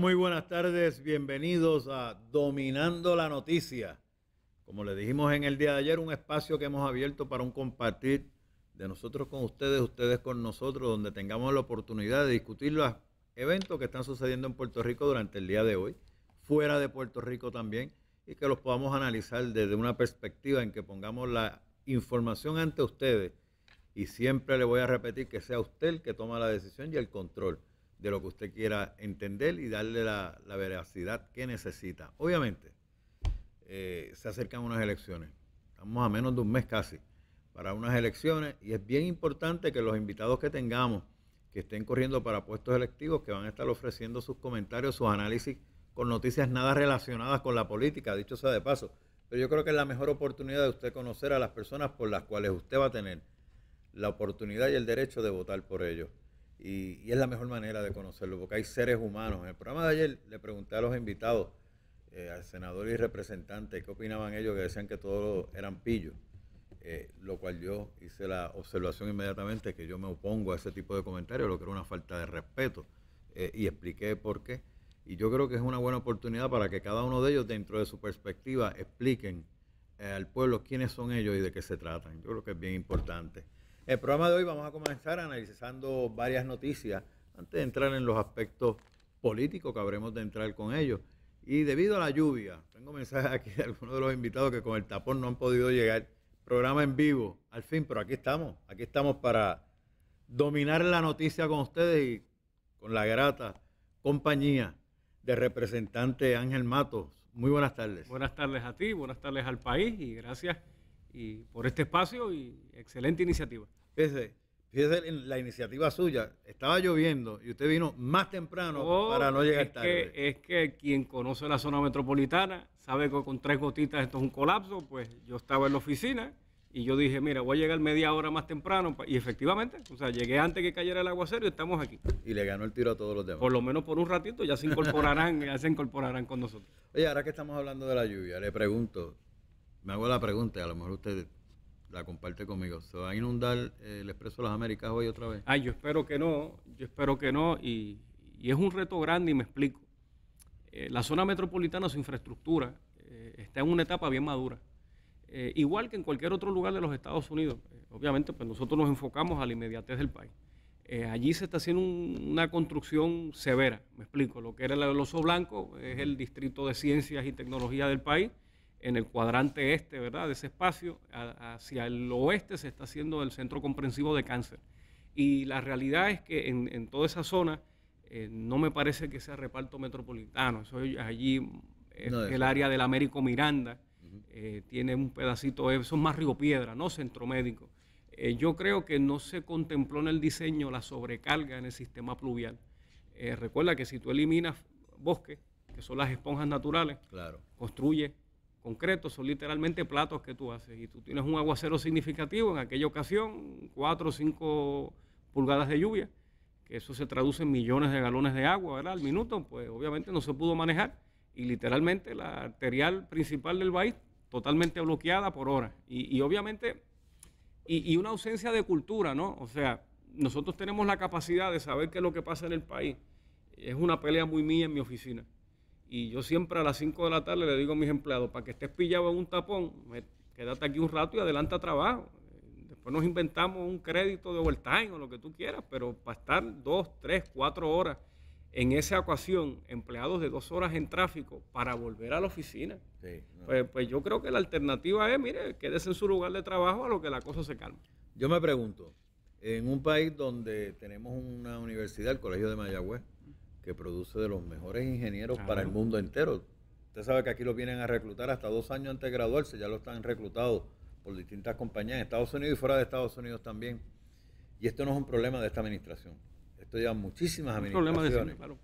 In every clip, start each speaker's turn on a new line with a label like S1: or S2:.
S1: muy buenas tardes. Bienvenidos a Dominando la Noticia. Como le dijimos en el día de ayer, un espacio que hemos abierto para un compartir de nosotros con ustedes, ustedes con nosotros, donde tengamos la oportunidad de discutir los eventos que están sucediendo en Puerto Rico durante el día de hoy, fuera de Puerto Rico también, y que los podamos analizar desde una perspectiva en que pongamos la información ante ustedes. Y siempre le voy a repetir que sea usted el que toma la decisión y el control de lo que usted quiera entender y darle la, veracidad que necesita. Obviamente, eh, se acercan unas elecciones. Estamos a menos de un mes casi para unas elecciones y es bien importante que los invitados que tengamos que estén corriendo para puestos electivos, que van a estar ofreciendo sus comentarios, sus análisis con noticias nada relacionadas con la política, dicho sea de paso. Pero yo creo que es la mejor oportunidad de usted conocer a las personas por las cuales usted va a tener la oportunidad y el derecho de votar por ellos. Y, es la mejor manera de conocerlo, porque hay seres humanos. En el programa de ayer le pregunté a los invitados, eh, al senador y representante, qué opinaban ellos, que decían que todos eran pillos. Eh, lo cual yo hice la observación inmediatamente que yo me opongo a ese tipo de comentarios, lo que era una falta de respeto, eh, y expliqué por qué. Y yo creo que es una buena oportunidad para que cada uno de ellos, dentro de su perspectiva, expliquen al pueblo quiénes son ellos y de qué se tratan. Yo creo que es bien importante. El programa de hoy vamos a comenzar analizando varias noticias antes de entrar en los aspectos políticos que habremos de entrar con ellos. Y debido a la lluvia, tengo mensajes aquí de algunos de los invitados que con el tapón no han podido llegar. Programa en vivo, al fin, pero aquí estamos, aquí estamos para dominar la noticia con ustedes y con la grata compañía de representante Ángel Matos. Muy buenas tardes.
S2: Buenas tardes a ti, buenas tardes al país y gracias y por
S1: este espacio y excelente iniciativa. Fíjese, fíjese la iniciativa suya. Estaba lloviendo y usted vino más temprano oh, para no llegar tarde.
S2: es que quien conoce la zona metropolitana sabe que con tres gotitas esto es un colapso. Pues yo estaba en la oficina y yo dije, mira, voy a llegar media hora más temprano. Y efectivamente, o sea, llegué antes que cayera el aguacero y
S1: estamos aquí. Y le ganó el tiro a todos los demás. Por lo menos por un ratito ya se incorporarán,
S2: ya se incorporarán con nosotros.
S1: Oye, ahora que estamos hablando de la lluvia, le pregunto, me hago la pregunta, a lo mejor usted la comparte conmigo. ¿Se va a inundar eh, el Expreso de las Américas hoy otra vez? Ah, yo espero que no, yo espero que no, y, es un reto grande y me explico. Eh, la zona
S2: metropolitana, su infraestructura, eh, está en una etapa bien madura. igual que en cualquier otro lugar de los Estados Unidos. obviamente, pues nosotros nos enfocamos a la inmediatez del país. allí se está haciendo una construcción severa, me explico. Lo que era el Oso Blanco es el distrito de ciencias y tecnología del país en el cuadrante este, ¿verdad? De ese espacio, hacia el oeste se está haciendo el centro comprensivo de cáncer. Y la realidad es que en, toda esa zona eh, no me parece que sea reparto metropolitano. Eso allí eh, es el área del Américo Miranda. Eh, tiene un pedacito, eso es más Río Piedra, no centro médico. yo creo que no se contempló en el diseño la sobrecarga en el sistema pluvial. recuerda que si tú eliminas bosques, que son las esponjas naturales, construye concretos, son literalmente platos que tú haces. Y tú tienes un aguacero significativo en aquella ocasión, 4 o 5 pulgadas de lluvia, que eso se traduce en millones de galones de agua, ¿verdad? Al minuto, pues obviamente no se pudo manejar y literalmente la arterial principal del país totalmente bloqueada por horas. Y, obviamente, y, y, una ausencia de cultura, ¿no? O sea, nosotros tenemos la capacidad de saber qué es lo que pasa en el país. Es una pelea muy mía en mi oficina. Y yo siempre a las 5 de la tarde le digo a mis empleados, para que estés pillado en un tapón, quédate aquí un rato y adelanta trabajo. Después nos inventamos un crédito de overtime o lo que tú quieras, pero para estar dos, tres, cuatro horas en esa ecuación, empleados de dos horas en tráfico para volver a la oficina. pues, pues, yo creo que la alternativa es, mire, quédese en su lugar de
S1: trabajo a lo que la cosa se calma. Yo me pregunto, en un país donde tenemos una universidad, el Colegio de Mayagüez, produce de los mejores ingenieros para el mundo entero. Usted sabe que aquí lo vienen a reclutar hasta dos años antes de graduarse, ya lo están reclutados por distintas compañías en Estados Unidos y fuera de Estados Unidos también. Y esto no es un problema de esta administración. Esto lleva muchísimas administraciones. Problema de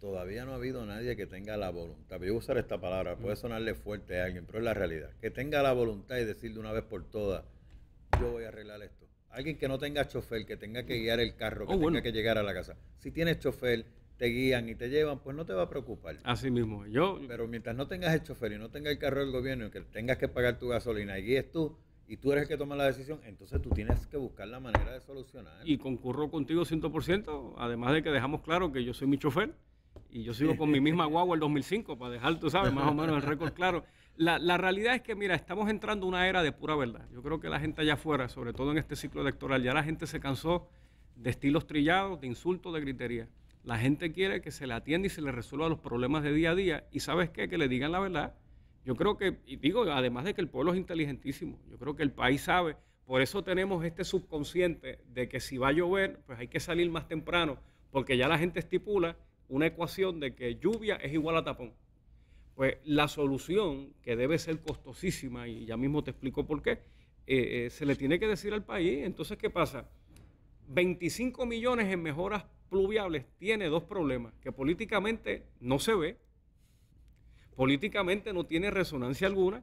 S1: Todavía no ha habido nadie que tenga la voluntad. voy a usar esta palabra, puede mm. sonarle fuerte a alguien, pero es la realidad. Que tenga la voluntad y decir de una vez por todas, yo voy a arreglar esto. Alguien que no tenga chofer, que tenga que mm. guiar el carro, que oh, tenga que llegar a la casa. Si tiene chofer, te guían y te llevan, pues no te va a preocupar. Así mismo, yo... Pero mientras no tengas el chofer y no tengas el carro del gobierno y que tengas que pagar tu gasolina y guíes tú, y tú eres el que toma la decisión, entonces tú tienes que buscar la manera de solucionar. Y concurro contigo 100%,
S2: además de que dejamos claro que yo soy mi chofer y yo sigo con mi misma guagua el 2005 para dejar, tú sabes, más o menos el récord claro. La, la realidad es que, mira, estamos entrando una era de pura verdad. Yo creo que la gente allá afuera, sobre todo en este ciclo electoral, ya la gente se cansó de estilos trillados, de insultos, de gritería. La gente quiere que se le atienda y se le resuelva los problemas de día a día. Y sabes qué, que le digan la verdad. Yo creo que, y digo, además de que el pueblo es inteligentísimo, yo creo que el país sabe, por eso tenemos este subconsciente de que si va a llover, pues hay que salir más temprano, porque ya la gente estipula una ecuación de que lluvia es igual a tapón. Pues la solución, que debe ser costosísima, y ya mismo te explico por qué, eh, eh, se le tiene que decir al país. Entonces, ¿qué pasa? 25 millones en mejoras pluviables tiene dos problemas, que políticamente no se ve, políticamente no tiene resonancia alguna,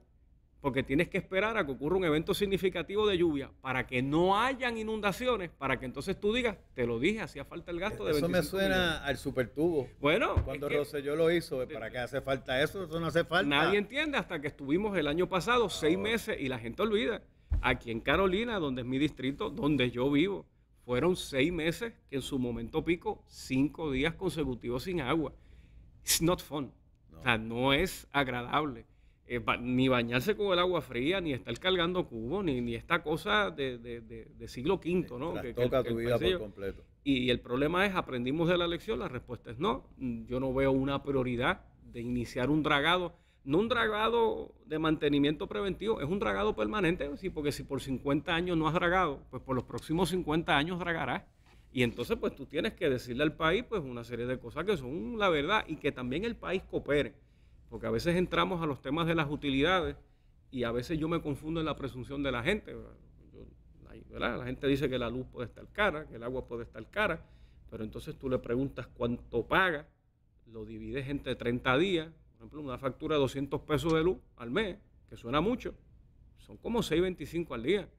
S2: porque tienes que esperar a que ocurra un evento significativo de lluvia para que no hayan inundaciones, para que entonces tú digas, te lo dije, hacía falta
S1: el gasto de Eso me suena al supertubo. Bueno, cuando yo lo hizo, ¿para qué hace falta eso? Eso no hace falta. Nadie
S2: entiende hasta que estuvimos el año pasado seis meses y la gente olvida. Aquí en Carolina, donde es mi distrito, donde yo vivo, fueron seis meses que en su momento pico, cinco días consecutivos sin agua. It's not fun. O sea, no es agradable. Eh, ni bañarse con el agua fría, ni estar cargando cubos, ni, esta cosa de, siglo V,
S1: ¿no? Que, toca tu vida por completo.
S2: Y el problema es, ¿aprendimos de la lección? La respuesta es no. Yo no veo una prioridad de iniciar un dragado no un dragado de mantenimiento preventivo, es un dragado permanente, sí, porque si por 50 años no has dragado, pues por los próximos 50 años dragarás. Y entonces pues tú tienes que decirle al país pues una serie de cosas que son la verdad y que también el país coopere, porque a veces entramos a los temas de las utilidades y a veces yo me confundo en la presunción de la gente. La gente dice que la luz puede estar cara, que el agua puede estar cara, pero entonces tú le preguntas cuánto paga, lo divides entre 30 días, por ejemplo, una factura de 200 pesos de luz al mes, que suena mucho, son como 6.25 al día.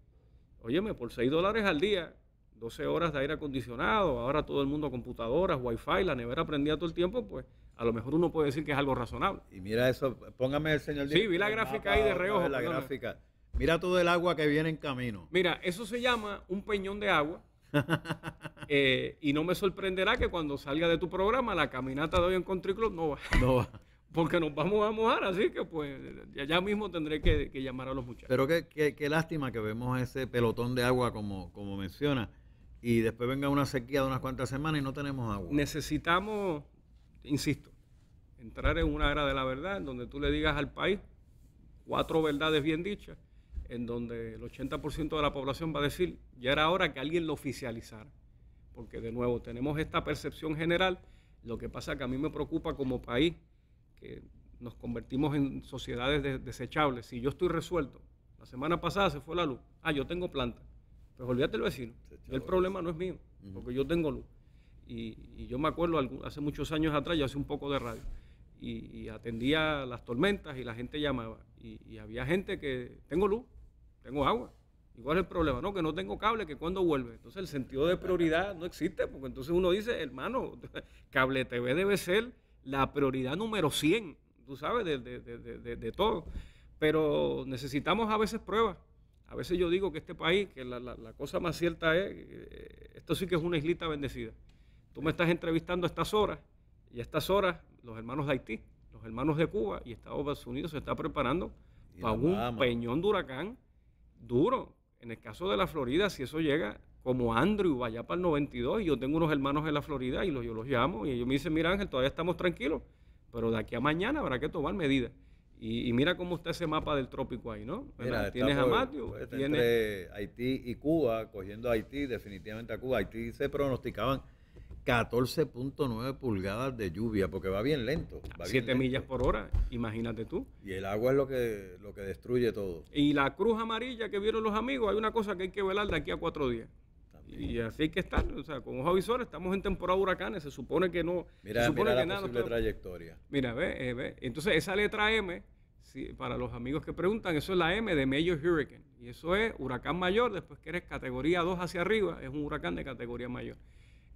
S2: Óyeme, por 6 dólares al día, 12 horas de aire acondicionado, ahora todo el mundo computadoras, wifi, la nevera prendida todo el tiempo, pues a lo mejor uno puede decir que es algo razonable. Y
S1: mira eso, póngame el señor. Sí, vi la gráfica ahí de ah, reojo. La gráfica. Mira todo el agua que viene en camino.
S2: Mira, eso se llama un peñón de agua. Eh, y no me sorprenderá que cuando salga de tu programa, la caminata de hoy en Country Club no va. No va porque nos vamos a mojar, así que pues ya mismo tendré que, llamar a los muchachos.
S1: Pero qué, lástima que vemos ese pelotón de agua como, como menciona y después venga una sequía de unas cuantas semanas y no tenemos agua. Necesitamos, insisto, entrar en una era de la
S2: verdad en donde tú le digas al país cuatro verdades bien dichas, en donde el 80% de la población va a decir, ya era hora que alguien lo oficializara. Porque de nuevo, tenemos esta percepción general, lo que pasa que a mí me preocupa como país que nos convertimos en sociedades desechables. Si yo estoy resuelto, la semana pasada se fue la luz, ah, yo tengo planta, pues olvídate el vecino, el problema no es mío, porque yo tengo luz. Y, yo me acuerdo hace muchos años atrás, yo hace un poco de radio, y, atendía las tormentas y la gente llamaba, y, había gente que, tengo luz, tengo agua, Igual el problema? No, que no tengo cable, que cuando vuelve. Entonces el sentido de prioridad no existe, porque entonces uno dice, hermano, cable TV debe ser la prioridad número 100, tú sabes, de, de, todo. Pero necesitamos a veces pruebas. A veces yo digo que este país, que la, la, cosa más cierta es, eh, esto sí que es una islita bendecida. Tú me estás entrevistando a estas horas, y a estas horas los hermanos de Haití, los hermanos de Cuba y Estados Unidos se están preparando para un peñón de huracán duro. En el caso de la Florida, si eso llega, como Andrew vaya para el 92. Y yo tengo unos hermanos en la Florida y los, yo los llamo y ellos me dicen, mira Ángel, todavía estamos tranquilos, pero de aquí a mañana habrá que
S1: tomar medidas. Y, mira cómo está ese mapa del trópico ahí, ¿no? Mira, tienes a pues, Haití y Cuba, cogiendo Haití, definitivamente a Cuba. Haití se pronosticaban 14.9 pulgadas de lluvia, porque va bien lento. Va 7 millas por hora, imagínate tú. Y el agua es lo que, lo que destruye todo. Y la cruz amarilla que vieron los
S2: amigos, hay una cosa que hay que velar de aquí a cuatro días. Y así que están, o sea, con ojos visores estamos en temporada de huracanes, se supone que no. Mira, se
S1: trayectoria.
S2: Mira, ve, eh, ve. Entonces, esa letra M, para los amigos que preguntan, eso es la M de Major Hurricane. Y eso es huracán mayor, después que eres categoría 2 hacia arriba, es un huracán de categoría mayor.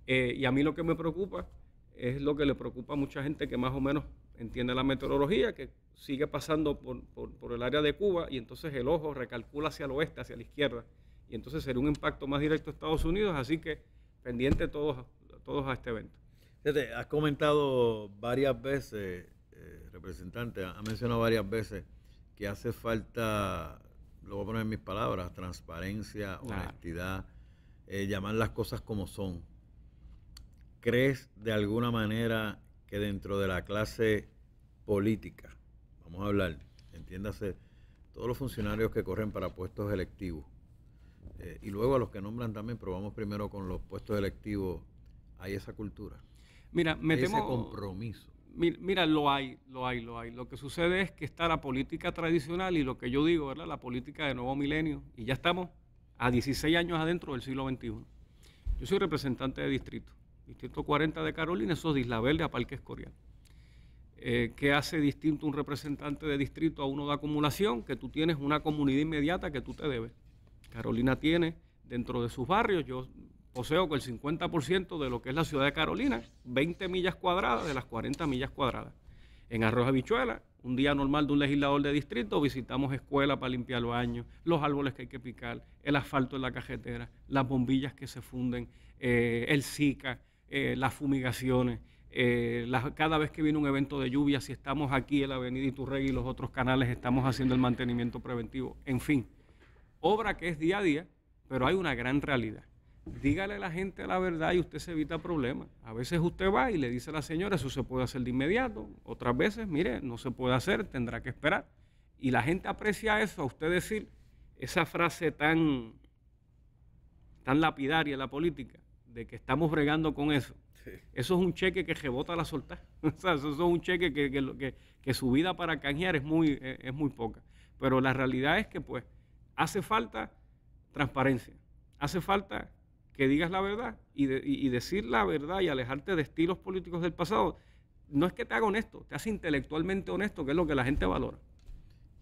S2: Eh, y a mí lo que me preocupa es lo que le preocupa a mucha gente que más o menos entiende la meteorología, que sigue pasando por, por, por el área de Cuba y entonces el ojo recalcula hacia el oeste, hacia la izquierda y entonces sería un impacto más directo a Estados Unidos, así que pendiente todos, todos a este evento.
S1: Fíjate, has comentado varias veces, eh, representante, ha mencionado varias veces que hace falta, lo voy a poner en mis palabras, transparencia, honestidad, eh, llamar las cosas como son. ¿Crees de alguna manera que dentro de la clase política, vamos a hablar, entiéndase, todos los funcionarios que corren para puestos electivos, eh, y luego a los que nombran también, pero vamos primero con los puestos electivos, hay esa cultura. Mira, me ese compromiso.
S2: Mira, lo hay, lo hay, lo hay. Lo que sucede es que está la política tradicional y lo que yo digo, ¿verdad? La política de nuevo milenio. Y ya estamos a 16 años adentro del siglo XXI. Yo soy representante de distrito, distrito 40 de Carolina, eso es de Isla Verde a Parque Escorial. Eh, ¿Qué hace distinto un representante de distrito a uno de acumulación? Que tú tienes una comunidad inmediata que tú te debes. Carolina tiene dentro de sus barrios. Yo poseo el 50% de lo que es la ciudad de Carolina, 20 millas cuadradas de las 40 millas cuadradas. En Arroja Bichuela, un día normal de un legislador de distrito, visitamos escuela para limpiar los años, los árboles que hay que picar, el asfalto en la cajetera, las bombillas que se funden, eh, el Zika, eh, las fumigaciones. Eh, cada vez que viene un evento de lluvia, si estamos aquí en la Avenida Iturregui y los otros canales, estamos haciendo el mantenimiento preventivo. En fin, obra que es día a día, pero hay una gran realidad. Dígale a la gente la verdad y usted se evita problemas. A veces usted va y le dice a la señora, eso se puede hacer de inmediato. Otras veces, mire, no se puede hacer, tendrá que esperar. Y la gente aprecia eso, a usted decir esa frase tan, tan lapidaria en la política, de que estamos bregando con eso. Eso es un cheque que rebota la soltar. o sea, eso es un cheque que, que, que su vida para canjear es muy, eh, es muy poca. Pero la realidad es que, pues, Hace falta transparencia. Hace falta que digas la verdad y, decir la verdad y alejarte de estilos políticos del pasado. No es que te haga honesto, te hace intelectualmente honesto,
S1: que es lo que la gente valora.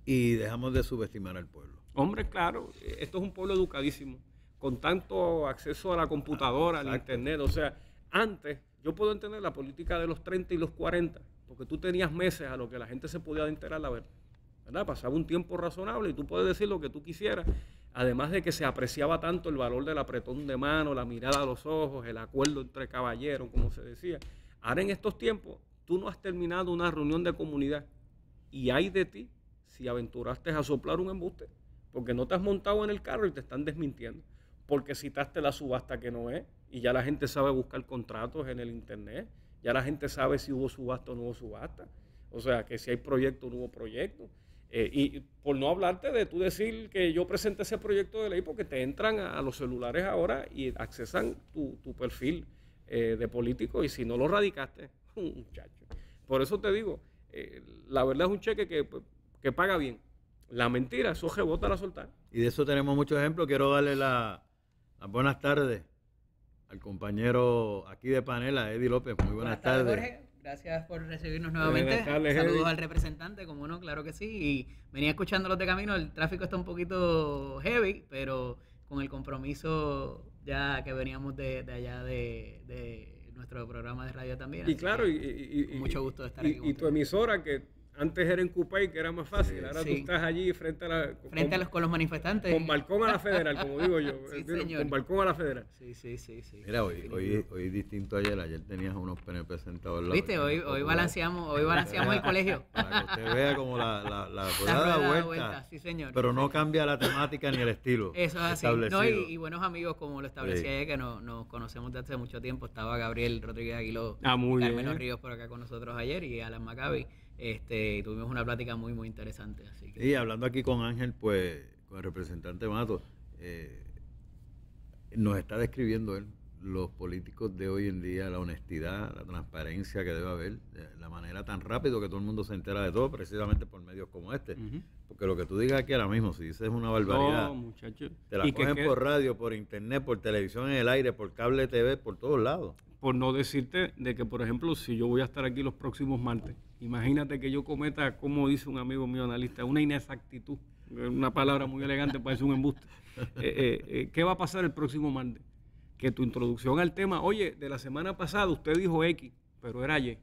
S1: Y dejamos de subestimar al pueblo. Hombre,
S2: claro, esto es un pueblo educadísimo, con tanto acceso a la computadora, al internet. O sea, antes yo puedo entender la política de los 30 y los 40, porque tú tenías meses a lo que la gente se podía enterar la verdad. Pasaba un tiempo razonable y tú puedes decir lo que tú quisieras. Además de que se apreciaba tanto el valor del apretón de mano, la mirada a los ojos, el acuerdo entre caballeros, como se decía. Ahora en estos tiempos, tú no has terminado una reunión de comunidad y hay de ti si aventuraste a soplar un embuste, porque no te has montado en el carro y te están desmintiendo, porque citaste la subasta que no es y ya la gente sabe buscar contratos en el internet, ya la gente sabe si hubo subasta o no hubo subasta, o sea, que si hay proyecto o no hubo proyecto. Eh, y por no hablarte de tú decir que yo presenté ese proyecto de ley porque te entran a, los celulares ahora y accesan tu, perfil eh, de político y si no lo radicaste, muchacho. Por eso te digo, eh, la verdad
S1: es un cheque pues, que, paga bien. La mentira, eso rebota la soltar. Y de eso tenemos muchos ejemplos. Quiero darle la, las buenas tardes al compañero aquí de panela, Eddie López. Muy buenas, tardes.
S3: Gracias por recibirnos nuevamente. Saludos al representante, como no, claro que sí. Y venía escuchándolos de camino, el tráfico está un poquito heavy, pero con el compromiso ya que veníamos de, de allá de, de, nuestro programa de radio también. Y
S2: claro, y, mucho gusto de estar aquí. y tu emisora que antes era en Cupay, que era más fácil. Ahora tú estás allí frente a la, Frente a los, con los manifestantes. Con balcón a la federal, como digo yo. sí, señor. Con balcón a la federal. Sí, sí, sí. sí. Mira, hoy, hoy,
S1: hoy distinto ayer. Ayer tenías unos PNP sentados Viste, hoy, hoy balanceamos,
S3: hoy balanceamos el colegio. Para que usted vea como la, la, la, vuelta. Sí, señor.
S1: Pero no cambia la temática ni el estilo. Eso es así.
S3: y, buenos amigos, como lo establecía ayer, que nos, nos conocemos desde hace mucho tiempo. Estaba Gabriel Rodríguez Aguiló, ah, muy bien Ríos por acá con nosotros ayer y Alan Maccabi. Este, tuvimos una plática muy, muy interesante.
S1: Y hablando aquí con Ángel, pues, con el representante Mato, eh, nos está describiendo él los políticos de hoy en día, la honestidad, la transparencia que debe haber, eh, la manera tan rápido que todo el mundo se entera de todo, precisamente por medios como este. Porque lo que tú digas aquí ahora mismo, si dices una barbaridad, te la cogen por radio, por internet, por televisión en el aire, por cable TV, por todos lados. Por
S2: no decirte de que, por ejemplo, si yo voy a estar aquí los próximos martes, Imagínate que yo cometa, como dice un amigo mío analista, una inexactitud, una palabra muy elegante, parece un embuste. Eh, eh, eh, ¿Qué va a pasar el próximo martes? Que tu introducción al tema, oye, de la semana
S1: pasada usted dijo X, pero era Y.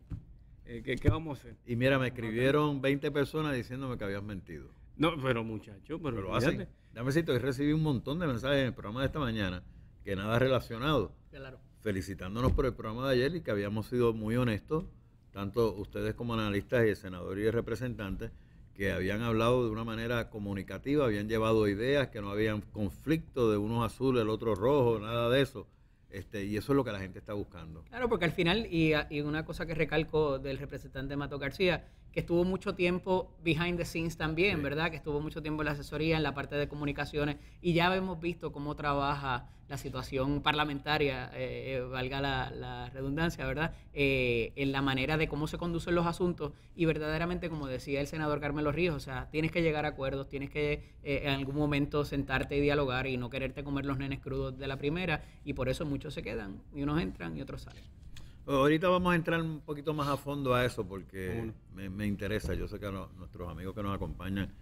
S2: ¿qué, vamos a hacer?
S1: Y mira, me escribieron 20 personas diciéndome que habías mentido. No, pero muchacho, pero, pero hacen. Dame cito, hoy recibí un montón de mensajes en el programa de esta mañana que nada relacionado. Claro. Felicitándonos por el programa de ayer y que habíamos sido muy honestos tanto ustedes como analistas y el senador y el representante, que habían hablado de una manera comunicativa, habían llevado ideas, que no habían conflicto de unos azul, el otro rojo, nada de eso. Este, y eso es lo que la gente está buscando.
S3: Claro, porque al final, y, y una cosa que recalco del representante Mato García, que estuvo mucho tiempo behind the scenes también, ¿verdad? Que estuvo mucho tiempo en la asesoría, en la parte de comunicaciones, y ya hemos visto cómo trabaja la situación parlamentaria, eh, eh, valga la, redundancia, ¿verdad? Eh, en la manera de cómo se conducen los asuntos, y verdaderamente, como decía el senador Carmelo Ríos, o sea, tienes que llegar a acuerdos, tienes que en algún momento sentarte y dialogar y no quererte comer los nenes crudos de la primera, y por eso muchos se quedan, y unos entran y otros salen.
S1: Ahorita vamos a entrar un poquito más a fondo a eso porque me, interesa. Yo sé que a nuestros amigos que nos acompañan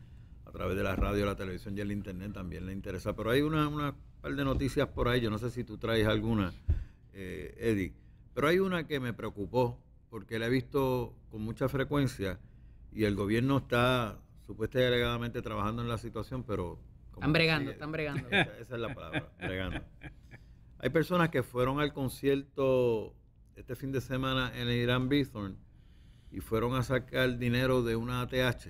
S1: a través de la radio, la televisión y el internet también les interesa. Pero hay una, una par de noticias por ahí. Yo no sé si tú traes alguna, eh, Eddie. Pero hay una que me preocupó porque la he visto con mucha frecuencia y el gobierno está supuestamente alegadamente trabajando en la situación, pero... Están bregando, están
S3: bregando. esa es la palabra, bregando.
S1: Hay personas que fueron al concierto este fin de semana en el Irán Bithorn y fueron a sacar dinero de una ATH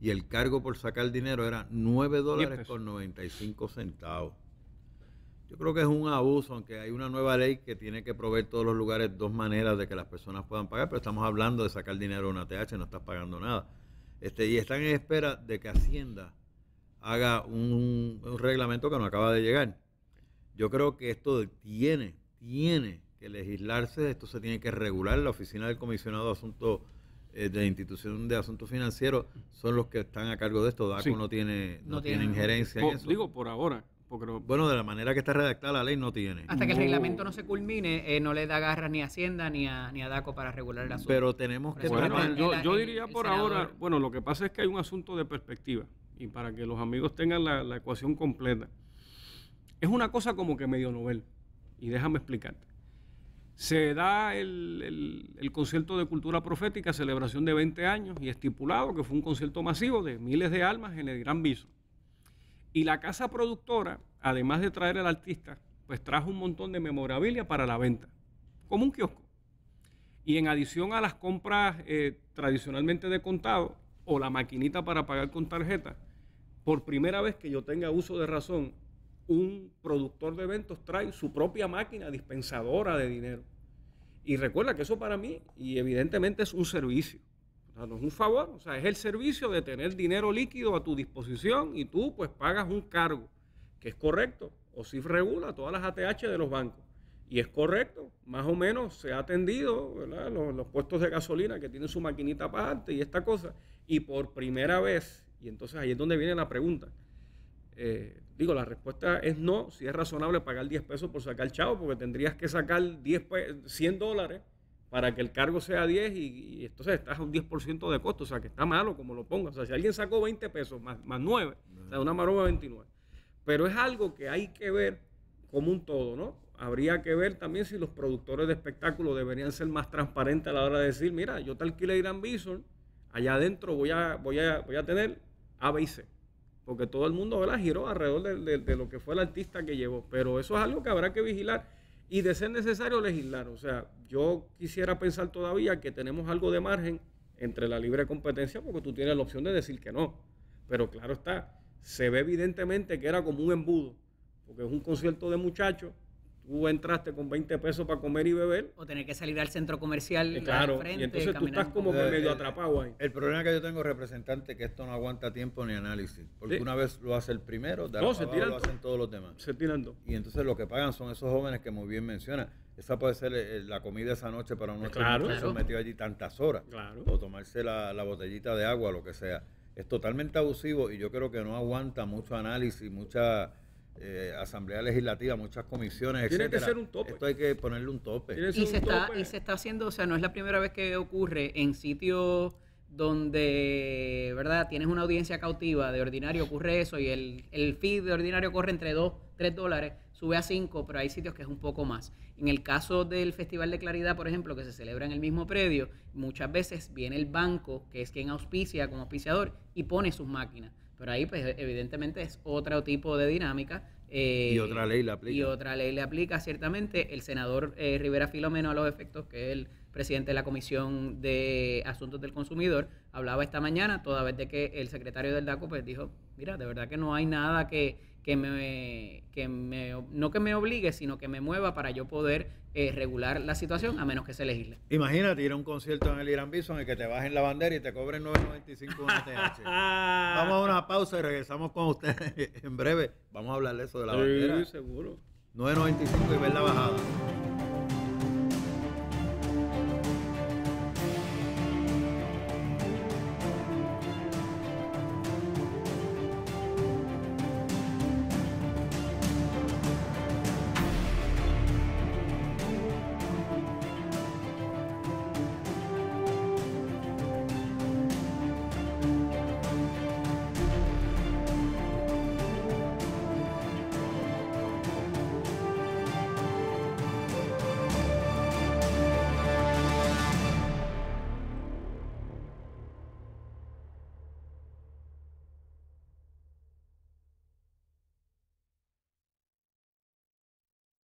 S1: y el cargo por sacar dinero era 9 dólares con 95 centavos. Yo creo que es un abuso, aunque hay una nueva ley que tiene que proveer todos los lugares dos maneras de que las personas puedan pagar, pero estamos hablando de sacar dinero de una ATH, no estás pagando nada. Este, y están en espera de que Hacienda haga un, reglamento que nos acaba de llegar. Yo creo que esto tiene, tiene que legislarse, esto se tiene que regular. La oficina del comisionado de asuntos eh, de institución de asuntos financieros son los que están a cargo de esto. DACO no tiene, no, tiene, injerencia en eso. Digo, por ahora. Porque bueno, de la manera que está redactada la ley no tiene. Hasta que el reglamento
S3: no se culmine, eh, no le da garra ni a Hacienda ni a, ni DACO para regular el asunto. Pero
S1: tenemos que... Bueno,
S3: yo, diría por ahora,
S2: bueno, lo que pasa es que hay un asunto de perspectiva y para que los amigos tengan la, la ecuación completa. Es una cosa como que medio novel y déjame explicarte se da el, concierto de cultura profética, celebración de 20 años, y estipulado que fue un concierto masivo de miles de almas en el Gran Viso. Y la casa productora, además de traer al artista, pues trajo un montón de memorabilia para la venta, como un kiosco. Y en adición a las compras eh, tradicionalmente de contado o la maquinita para pagar con tarjeta, por primera vez que yo tenga uso de razón, un productor de eventos trae su propia máquina dispensadora de dinero. Y recuerda que eso para mí, y evidentemente es un servicio. O sea, no es un favor, o sea, es el servicio de tener dinero líquido a tu disposición y tú pues pagas un cargo, que es correcto. o si regula todas las ATH de los bancos. Y es correcto, más o menos se ha atendido ¿verdad? Los, puestos de gasolina que tienen su maquinita aparte y esta cosa. Y por primera vez, y entonces ahí es donde viene la pregunta, eh, Digo, la respuesta es no, si es razonable pagar 10 pesos por sacar chavo, porque tendrías que sacar 10 100 dólares para que el cargo sea 10 y, entonces estás a un 10% de costo, o sea que está malo como lo pongas. O sea, si alguien sacó 20 pesos más, más 9, o sea, una maroma 29. Pero es algo que hay que ver como un todo, ¿no? habría que ver también si los productores de espectáculos deberían ser más transparentes a la hora de decir, mira, yo te alquilé Gran Bison, allá adentro voy a, voy voy a tener A, B y C porque todo el mundo ¿verdad? giró alrededor de, de, lo que fue el artista que llevó, pero eso es algo que habrá que vigilar y de ser necesario legislar. O sea, yo quisiera pensar todavía que tenemos algo de margen entre la libre competencia porque tú tienes la opción de decir que no, pero claro está, se ve evidentemente que era como un embudo, porque es un concierto de muchachos tú entraste con 20 pesos para comer y beber.
S3: O tener que salir al centro comercial. de eh, frente, y entonces tú estás como
S1: medio eh, eh, atrapado ahí. El problema que yo tengo, representante, que esto no aguanta tiempo ni análisis. Porque una vez lo hace el primero, de no, lo hacen todos los demás. Se tiran Y entonces lo que pagan son esos jóvenes que muy bien mencionan. Esa puede ser la comida esa noche para uno claro, que ha metido allí tantas horas. Claro. O tomarse la botellita de agua, lo que sea. Es totalmente abusivo y yo creo que no aguanta mucho análisis, mucha eh, asamblea Legislativa, muchas comisiones. Tiene que ser un tope. Esto hay que ponerle un tope. Y se, está,
S3: y se está haciendo, o sea, no es la primera vez que ocurre en sitios donde, ¿verdad? Tienes una audiencia cautiva de ordinario, ocurre eso, y el, el fee de ordinario corre entre 2, 3 dólares, sube a 5, pero hay sitios que es un poco más. En el caso del Festival de Claridad, por ejemplo, que se celebra en el mismo predio, muchas veces viene el banco, que es quien auspicia como auspiciador, y pone sus máquinas. Pero ahí, pues, evidentemente es otro tipo de dinámica. Eh, y
S1: otra ley le aplica. Y otra
S3: ley le aplica, ciertamente. El senador eh, Rivera Filomeno, a los efectos que es el presidente de la Comisión de Asuntos del Consumidor, hablaba esta mañana, toda vez de que el secretario del DACO pues, dijo, mira, de verdad que no hay nada que, que me, que me, no que me obligue, sino que me mueva para yo poder eh, regular la situación a menos que se legisle.
S1: Imagínate ir a un concierto en el Irán Bison y que te bajen la bandera y te cobren
S3: 9.95 Vamos a
S1: una pausa y regresamos con ustedes en breve. Vamos a hablar de eso de la sí, bandera. seguro.
S3: 9.95 y ver la bajada.